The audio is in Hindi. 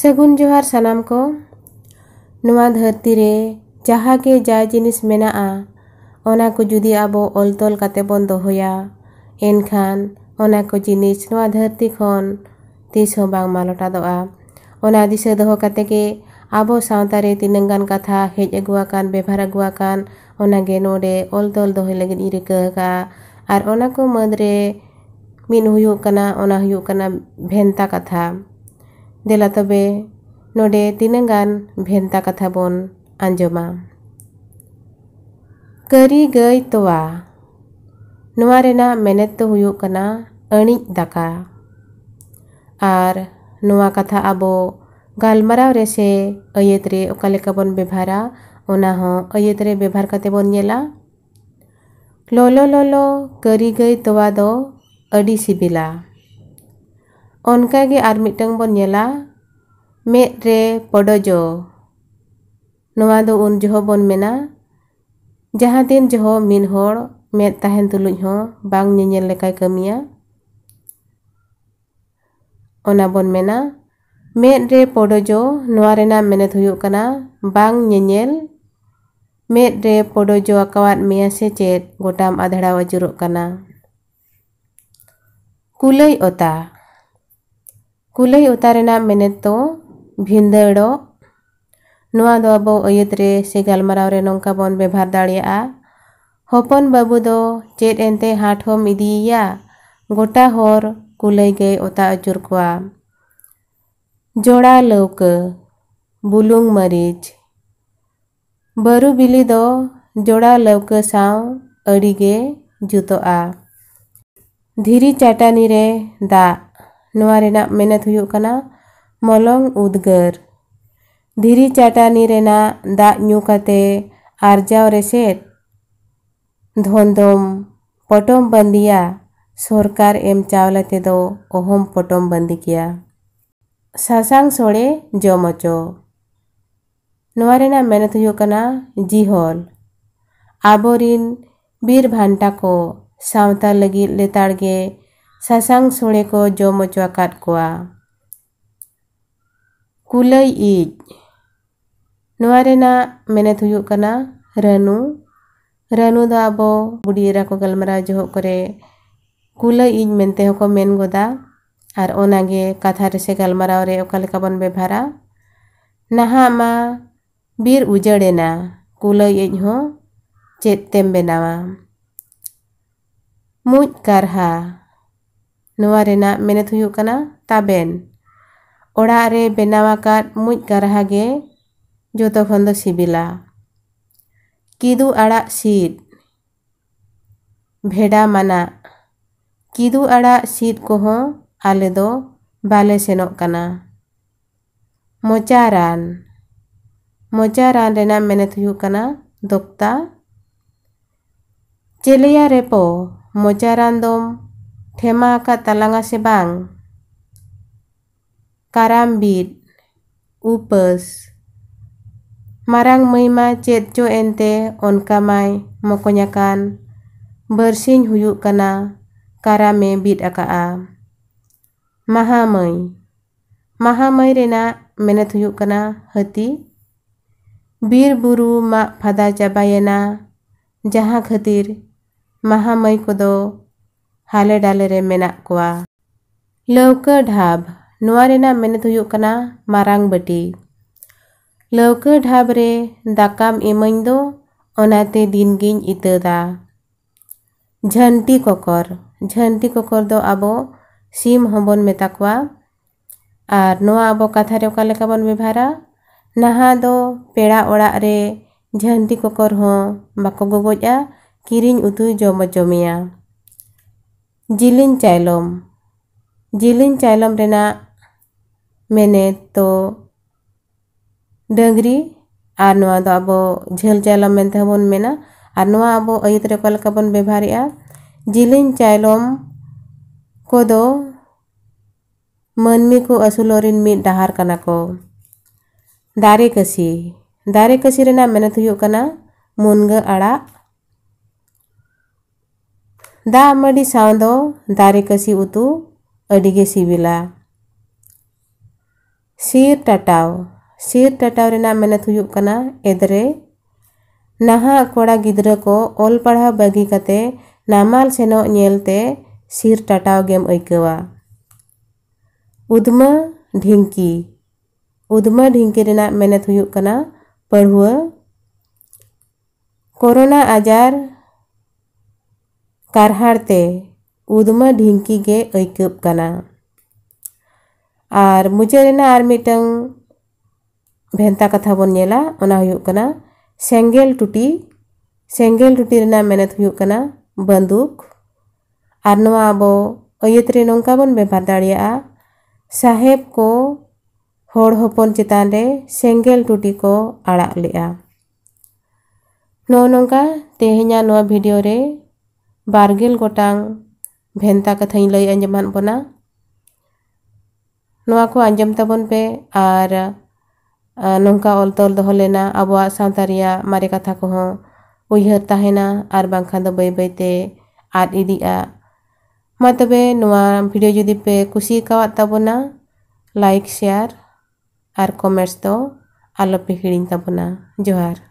ᱥᱟᱹᱜᱩᱱ ᱡᱚᱦᱟᱨ ᱥᱟᱱᱟᱢ ᱠᱚ ᱱᱚᱣᱟ ᱫᱷᱟᱹᱨᱛᱤ ᱨᱮ ᱡᱟᱦᱟᱸ ᱜᱮ ᱡᱟ ᱡᱤᱱᱤᱥ ᱢᱮᱱᱟᱜᱼᱟ ᱚᱱᱟ ᱠᱚ ᱡᱩᱫᱤ ᱟᱵᱚ ᱚᱞ ᱛᱚᱞ ᱠᱟᱛᱮ ᱵᱚᱱ ᱫᱚᱦᱚᱭᱟ ᱮᱱᱠᱷᱟᱱ ᱚᱱᱟ ᱠᱚ ᱡᱤᱱᱤᱥ ᱱᱚᱣᱟ ᱫᱷᱟᱹᱨᱛᱤ ᱠᱷᱚᱱ ᱛᱤᱥ ᱦᱚᱸ ᱵᱟᱝ ᱢᱟᱞᱚᱴᱟᱫᱚᱜᱼᱟ ᱚᱱᱟ ᱫᱤᱥᱟᱹ ᱫᱚᱦᱚ ᱠᱟᱛᱮ ᱜᱮ ᱟᱵᱚ ᱥᱟᱶᱛᱟ ᱨᱮ ᱛᱤᱱᱟᱹᱜ ᱜᱟᱱ ᱠᱟᱛᱷᱟ ᱦᱮᱡ ᱟᱹᱜᱩ ᱟᱠᱟᱱ ᱵᱮᱵᱷᱟᱨ ᱟᱹᱜᱩ ᱟᱠᱟᱱ ᱚᱱᱟᱜᱮ ᱱᱚᱰᱮ ᱚᱞ ᱛᱚᱞ ᱫᱚᱦᱚᱭ ᱞᱟᱹᱜᱤᱫ ᱤᱧ ᱨᱤᱠᱟᱹ ᱟᱠᱟᱜᱼᱟ ᱟᱨ ᱚᱱᱟ ᱠᱚ ᱢᱩᱫᱽᱨᱮ ᱢᱤᱫ ᱦᱩᱭᱩᱜ ᱠᱟᱱᱟ ᱚᱱᱟ ᱦᱩᱭᱩᱜ ᱠᱟᱱᱟ ᱵᱷᱮᱱᱛᱟ ᱠᱟᱛᱷᱟ ᱫᱮᱞᱟ ᱛᱚᱵᱮ ᱱᱚᱰᱮ ᱛᱤᱱᱟᱹᱜ ᱜᱟᱱ ᱵᱷᱮᱱᱛᱟ ᱠᱟᱛᱷᱟ ᱵᱚᱱ ᱟᱸᱡᱚᱢᱟ ᱠᱟᱹᱨᱤ ᱜᱟᱹᱭ ᱛᱚᱣᱟ ᱱᱚᱣᱟ ᱨᱮᱱᱟᱜ ᱢᱮᱱᱮᱫ ᱫᱚ ᱦᱩᱭᱩᱜ ᱠᱟᱱᱟ ᱟᱹᱬᱤᱡ ᱫᱟᱠᱟ ᱟᱨ ᱱᱚᱣᱟ ᱠᱟᱛᱷᱟ ᱟᱵᱚ ᱜᱟᱞᱢᱟᱨᱟᱣ ᱨᱮ ᱥᱮ ᱟᱹᱭᱟᱹᱛ ᱨᱮ ᱚᱠᱟ ᱞᱮᱠᱟ ᱵᱚᱱ ᱵᱮᱵᱷᱟᱨᱟ ᱚᱱᱟ ᱦᱚᱸ ᱟᱹᱭᱟᱹᱛ ᱨᱮ ᱵᱮᱵᱷᱟᱨ ᱠᱟᱛᱮ ᱵᱚᱱ ᱧᱮᱞᱟ ᱞᱚᱞᱚ ᱞᱚᱞᱚ ᱠᱟᱹᱨᱤ ᱜᱟᱹᱭ ᱛᱚᱣᱟ ᱫᱚ ᱟᱹᱰᱤ ᱥᱤᱵᱤᱞᱟ onkage armitang bon nyela metre podojo noado un joho bon mena jahatin joho minhor met tahen tulunyo bang nyenyel lekai kemia ona bon mena metre podojo noarena menet huyuk kana bang nyenyel metre podojo akawat mia sechet gotam adhara wajuruk kana kulai otak ᱠᱩᱞᱟᱹᱭ ᱚᱛᱟ ᱨᱮᱱᱟᱜ ᱢᱮᱱᱮᱫ ᱫᱚ ᱵᱷᱤᱸᱫᱟᱹᱲᱚᱜ ᱱᱚᱣᱟ ᱫᱚ ᱟᱵᱚ ᱟᱹᱭᱟᱹᱛ ᱨᱮ ᱥᱮ ᱜᱟᱞᱢᱟᱨᱟᱣ ᱨᱮ ᱱᱚᱝᱠᱟ ᱵᱚᱱ ᱵᱮᱵᱷᱟᱨ ᱫᱟᱲᱮᱭᱟᱜᱼᱟ ᱦᱚᱯᱚᱱ ᱵᱟᱹᱵᱩ ᱫᱚ ᱪᱮᱫ ᱮᱱᱛᱮ ᱦᱟᱴ ᱦᱚᱸ ᱤᱫᱤᱭᱮᱭᱟ ᱜᱚᱴᱟ ᱦᱚᱨ ᱠᱩᱞᱟᱹᱭ ᱜᱮᱭ ᱚᱛᱟ ᱟᱹᱪᱩᱨ ᱠᱚᱣᱟ ᱡᱚᱲᱟ ᱞᱟᱹᱣᱠᱟᱹ ᱵᱩᱞᱩᱝ ᱢᱟᱹᱨᱤᱪ ᱵᱟᱹᱨᱩ ᱵᱤᱞᱤ ᱫᱚ ᱡᱚᱲᱟ ᱞᱟᱹᱣᱠᱟᱹ ᱥᱟᱶ ᱟᱹᱰᱤᱜᱮ ᱡᱩᱛᱚᱜᱼᱟ ᱫᱷᱤᱨᱤ ᱪᱟᱴᱟᱱᱤ ᱨᱮ ᱫᱟᱜ मलंग उदगर धीरी चाटानी दागू आर्जा रेसेट धनदम पटम बंदिया सरकार एम चावला तेदो अहम पटम बंदी किया सासांग सड़े जमचो मेहनत होना जिहल आबोरीन बीर भांटा को सावता लगी लेताड़ ᱥᱟᱥᱟᱝ ᱥᱳᱲᱮ ᱠᱚ ᱡᱚᱢ ᱦᱚᱪᱚ ᱟᱠᱟᱫ ᱠᱚᱣᱟ ᱠᱩᱞᱟᱹᱭ ᱤᱡ ᱱᱚᱣᱟ ᱨᱮᱱᱟᱜ ᱢᱮᱱᱮᱫ ᱦᱩᱭᱩᱜ ᱠᱟᱱᱟ ᱨᱟᱹᱱᱩ ᱨᱟᱹᱱᱩ ᱫᱚ ᱟᱵᱚ ᱵᱩᱰᱷᱤ ᱮᱨᱟ ᱠᱚ ᱜᱟᱞᱢᱟᱨᱟᱣ ᱡᱚᱦᱚᱜ ᱠᱚᱨᱮ ᱠᱩᱞᱟᱹᱭ ᱤᱡ ᱢᱮᱱᱛᱮ ᱦᱚᱸᱠᱚ ᱢᱮᱱ ᱜᱚᱫᱟ ᱟᱨ ᱚᱱᱟᱜᱮ ᱠᱟᱛᱷᱟ ᱨᱮᱥᱮ ᱜᱟᱞᱢᱟᱨᱟᱣ ᱨᱮ ᱚᱠᱟ ᱞᱮᱠᱟ ᱵᱚᱱ ᱵᱮᱵᱷᱟᱨᱟ ᱱᱟᱦᱟᱜ ᱢᱟ ᱵᱤᱨ ᱩᱡᱟᱹᱲᱮᱱᱟ ᱠᱩᱞᱟᱹᱭ ᱤᱡ ᱦᱚᱸ ᱪᱮᱫ ᱛᱮᱢ ᱵᱮᱱᱟᱣᱟ ᱢᱩᱡ ᱠᱟᱨᱦᱟ ताबेन ओड़ा रे बनावाकार मुझ गारहागे जो सिबिला किदु आड़ा सीट भेड़ा माना किदु आड़ा सीट को आले दो बाले सेनो कना मोचा रान मोचा रान रेना मेनेत कना दोक्ता चेलिया रेपो मोचा रान Tema katalanga sebang. Karambit. Upes. Marang meima chet jo ente onkamai mokonyakan. bersin huyuk kana karame bit akaa. Mahamai. Mahamai rena menet huyuk kana hati. Bir buru mak phada jabayana jahak ᱠᱷᱟᱹᱛᱤᱨ Mahamai ᱠᱚᱫᱚ हाले डाले को लौका ढाब नवाना मारंग बटी लौक ढाब रे दाकाम इमाई दोनाते दिन इतदा झंटी ककर झंटी ककर दो अब सीम हबन मेता को और अब कथा ओका बन व्यवहारा नहा दो पेड़ा ओड़ा रे झंटी ककर हो बाको गगजा किरीन उतु जम जमेया जिलिन चैलम जिलिन चैलम मेने तो डरी और अब झेल चैलम मेना और अब अयत रेको व्यवहार जिलिन चैलम को मनमी को असूल मीट डहार को दारे कसी दारे कसी मेहनत होना मुनग आड़ ᱫᱟᱜ ᱢᱟᱹᱰᱤ ᱥᱟᱶ ᱫᱚ ᱫᱟᱨᱮ ᱠᱟᱹᱥᱤ ᱩᱛᱩ ᱟᱹᱰᱤᱜᱮ ᱥᱤᱵᱤᱞᱟ ᱥᱤᱨ ᱴᱟᱴᱟᱣ ᱥᱤᱨ ᱴᱟᱴᱟᱣ ᱨᱮᱱᱟᱜ ᱢᱮᱱᱮᱫ ᱦᱩᱭᱩᱜ ᱠᱟᱱᱟ ᱮᱫᱨᱮ ᱱᱟᱦᱟᱜ ᱠᱚᱲᱟ ᱜᱤᱫᱽᱨᱟᱹ ᱠᱚ ᱚᱞ ᱯᱟᱲᱦᱟᱣ ᱵᱟᱹᱜᱤ ᱠᱟᱛᱮ ᱱᱟᱢᱟᱞ ᱥᱮᱱᱚᱜ ᱧᱮᱞᱛᱮ ᱥᱤᱨ ᱴᱟᱴᱟᱣ ᱜᱮᱢ ᱟᱹᱭᱠᱟᱹᱣᱟ ᱩᱫᱢᱟ ᱰᱷᱤᱝᱠᱤ ᱩᱫᱢᱟ ᱰᱷᱤᱝᱠᱤ ᱨᱮᱱᱟᱜ ᱢᱮᱱᱮᱫ ᱦᱩᱭᱩᱜ ᱠᱟᱱᱟ ᱯᱟᱹᱲᱦᱩᱣᱟᱹ कोरोना आजार ᱠᱟᱨᱦᱟᱲᱛᱮ ᱩᱫᱢᱟ ᱰᱷᱤᱝᱠᱤ ᱜᱮ ᱟᱹᱭᱠᱟᱹᱜ ᱠᱟᱱᱟ ᱟᱨ ᱢᱩᱪᱟᱹᱫ ᱨᱮᱱᱟᱜ ᱟᱨ ᱢᱤᱫᱴᱟᱝ ᱵᱷᱮᱱᱛᱟ ᱠᱟᱛᱷᱟ ᱵᱚᱱ ᱧᱮᱞᱟ ᱚᱱᱟ ᱦᱩᱭᱩᱜ ᱠᱟᱱᱟ ᱥᱮᱸᱜᱮᱞ ᱴᱩᱴᱤ ᱥᱮᱸᱜᱮᱞ ᱴᱩᱴᱤ ᱨᱮᱱᱟᱜ ᱢᱮᱱᱮᱫ ᱦᱩᱭᱩᱜ ᱠᱟᱱᱟ ᱵᱟᱹᱱᱫᱩᱠ ᱟᱨ ᱱᱚᱣᱟ ᱟᱵᱚ ᱟᱹᱭᱟᱹᱛ ᱨᱮ ᱱᱚᱝᱠᱟ ᱵᱚᱱ ᱵᱮᱵᱷᱟᱨ ᱫᱟᱲᱮᱭᱟᱜᱼᱟ ᱥᱟᱦᱮᱵ ᱠᱚ ᱦᱚᱲ ᱦᱚᱯᱚᱱ ᱪᱮᱛᱟᱱ ᱨᱮ ᱥᱮᱸᱜᱮᱞ ᱴᱩᱴᱤ ᱠᱚ ᱟᱲᱟᱜ ᱞᱮᱜᱼᱟ ᱱᱚᱜᱼᱚ ᱱᱚᱝᱠᱟ ᱛᱮᱦᱮᱧᱟᱜ ᱱᱚᱣᱟ ᱵᱷᱤᱰᱤᱭᱳ ᱨᱮ ᱵᱟᱨᱜᱮᱞ ᱜᱚᱴᱟᱝ ᱵᱷᱮᱱᱛᱟ ᱠᱟᱛᱷᱟᱧ ᱞᱟᱹᱭ ᱟᱸᱡᱚᱢᱟᱫ ᱵᱚᱱᱟ ᱱᱚᱣᱟ ᱠᱚ ᱟᱸᱡᱚᱢ ᱛᱟᱵᱚᱱ ᱯᱮ ᱟᱨ ᱱᱚᱝᱠᱟ ᱚᱞ ᱛᱚᱞ ᱫᱚᱦᱚ ᱞᱮᱱᱟ ᱟᱵᱚᱣᱟᱜ ᱥᱟᱶᱛᱟ ᱨᱮᱭᱟᱜ ᱢᱟᱨᱮ ᱠᱟᱛᱷᱟ ᱠᱚᱦᱚᱸ ᱩᱭᱦᱟᱹᱨ ᱛᱟᱦᱮᱱᱟ ᱟᱨ ᱵᱟᱝᱠᱷᱟᱱ ᱫᱚ ᱵᱟᱹᱭ ᱵᱟᱹᱭᱛᱮ ᱟᱫ ᱤᱫᱤᱜᱼᱟ ᱢᱟ ᱛᱚᱵᱮ ᱱᱚᱣᱟ ᱵᱷᱤᱰᱤᱭᱳ ᱡᱩᱫᱤ ᱯᱮ ᱠᱩᱥᱤ ᱠᱟᱣᱟᱫ ᱛᱟᱵᱚᱱᱟ ᱞᱟᱭᱤᱠ ᱥᱮᱭᱟᱨ ᱟᱨ ᱠᱚᱢᱮᱱᱴᱥ ᱫᱚ ᱟᱞᱚᱯᱮ ᱦᱤᱲᱤᱧ ᱛᱟᱵᱚᱱᱟ ᱡᱚᱦᱟᱨ